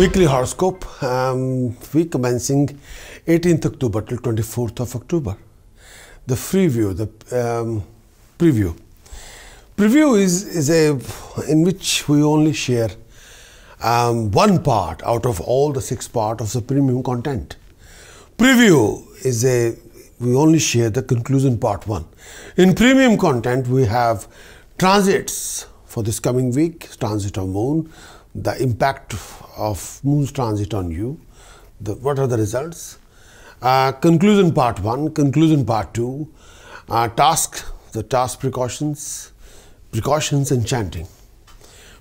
weekly horoscope um, week commencing 18th October till 24th of October. The preview, the um, preview. Preview is, is a in which we only share um, one part out of all the six part of the premium content. Preview is a we only share the conclusion part one. In premium content, we have transits for this coming week, transit of moon, the impact of moon's transit on you. The, what are the results? Uh, conclusion part 1, conclusion part 2, uh, task, the task precautions, precautions and chanting.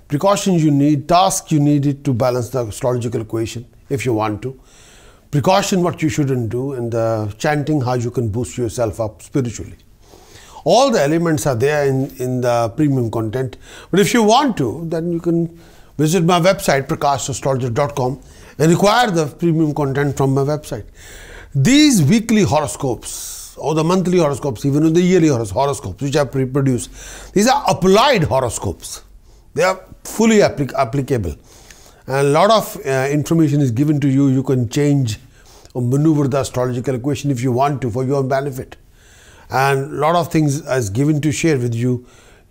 Precautions you need, task you need it to balance the astrological equation if you want to. Precaution what you shouldn't do and the chanting how you can boost yourself up spiritually. All the elements are there in, in the premium content but if you want to then you can visit my website prakashastrologer.com and acquire the premium content from my website. These weekly horoscopes or the monthly horoscopes, even the yearly horoscopes, which I produce, these are applied horoscopes. They are fully applic applicable. And a lot of uh, information is given to you. You can change or maneuver the astrological equation if you want to for your own benefit. And a lot of things is given to share with you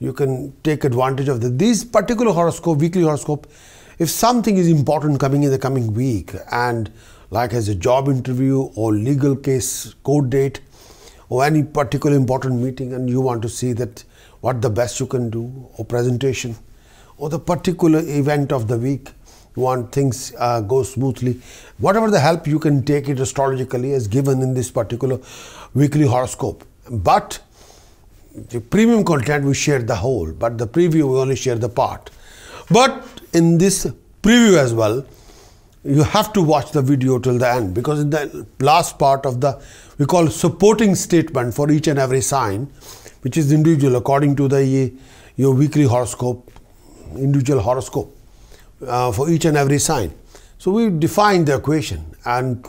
you can take advantage of this particular horoscope, weekly horoscope. If something is important coming in the coming week, and like as a job interview or legal case court date, or any particular important meeting, and you want to see that what the best you can do, or presentation, or the particular event of the week, you want things uh, go smoothly. Whatever the help you can take it astrologically as given in this particular weekly horoscope, but the premium content we share the whole, but the preview we only share the part. But in this preview as well, you have to watch the video till the end because in the last part of the we call supporting statement for each and every sign, which is individual according to the your weekly horoscope, individual horoscope uh, for each and every sign. So we define the equation and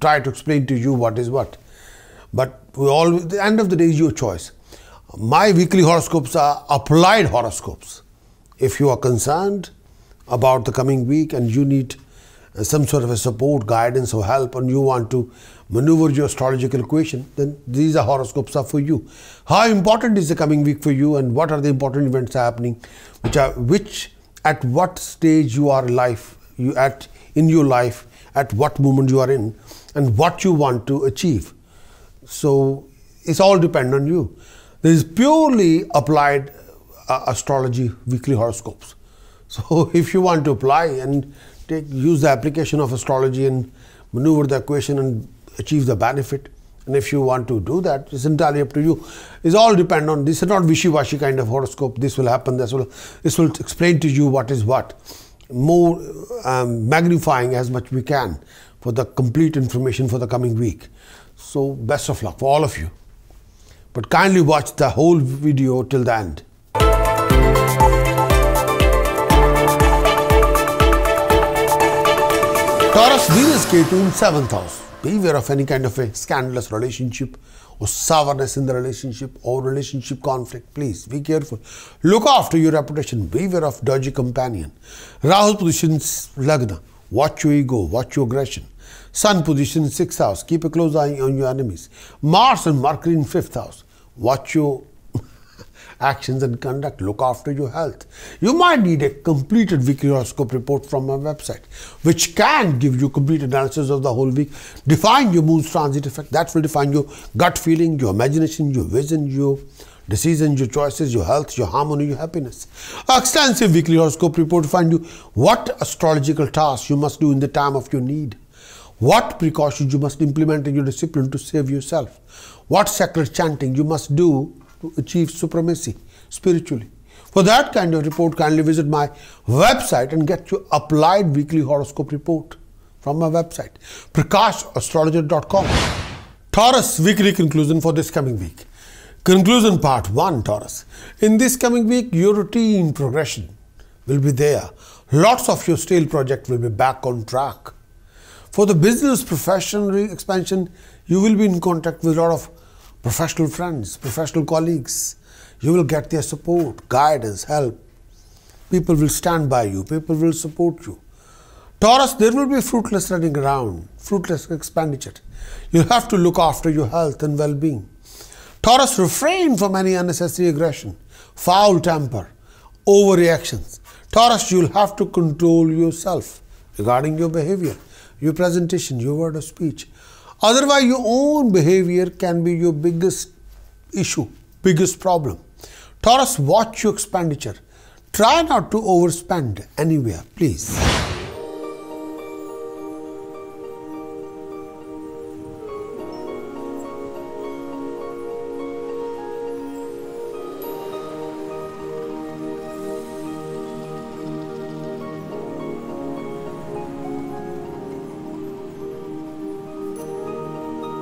try to explain to you what is what. But we all the end of the day is your choice my weekly horoscopes are applied horoscopes. If you are concerned about the coming week and you need uh, some sort of a support, guidance, or help, and you want to maneuver your astrological equation, then these are horoscopes are for you. How important is the coming week for you, and what are the important events happening, which are which at what stage you are life you at in your life, at what moment you are in, and what you want to achieve. So it's all depend on you. This is purely applied uh, astrology weekly horoscopes. So if you want to apply and take, use the application of astrology and maneuver the equation and achieve the benefit, and if you want to do that, it's entirely up to you. It's all depend on this is not wishy-washy kind of horoscope. This will happen. This will this will explain to you what is what. More um, magnifying as much we can for the complete information for the coming week. So best of luck for all of you but kindly watch the whole video till the end. Taurus Venus K2 in 7th house. Beware of any kind of a scandalous relationship or sourness in the relationship or relationship conflict. Please be careful. Look after your reputation. Beware of dodgy companion. Rahul positions Lagna. Watch your ego. Watch your aggression. Sun position in sixth house. Keep a close eye on your enemies. Mars and Mercury in fifth house. Watch your actions and conduct. Look after your health. You might need a completed weekly horoscope report from my website, which can give you complete analysis of the whole week. Define your moon's transit effect. That will define your gut feeling, your imagination, your vision, your decisions, your choices, your health, your harmony, your happiness. extensive weekly horoscope report will find you what astrological tasks you must do in the time of your need what precautions you must implement in your discipline to save yourself, what sacred chanting you must do to achieve supremacy spiritually. For that kind of report, kindly visit my website and get your applied weekly horoscope report from my website, prakashastrologer.com. Taurus weekly conclusion for this coming week. Conclusion part 1 Taurus. In this coming week, your routine progression will be there. Lots of your steel project will be back on track. For the business professional expansion, you will be in contact with a lot of professional friends, professional colleagues. You will get their support, guidance, help. People will stand by you, people will support you. Taurus, there will be fruitless running around, fruitless expenditure. You have to look after your health and well being. Taurus, refrain from any unnecessary aggression, foul temper, overreactions. Taurus, you'll have to control yourself regarding your behavior, your presentation, your word of speech. Otherwise, your own behavior can be your biggest issue, biggest problem. Taurus, watch your expenditure. Try not to overspend anywhere, please.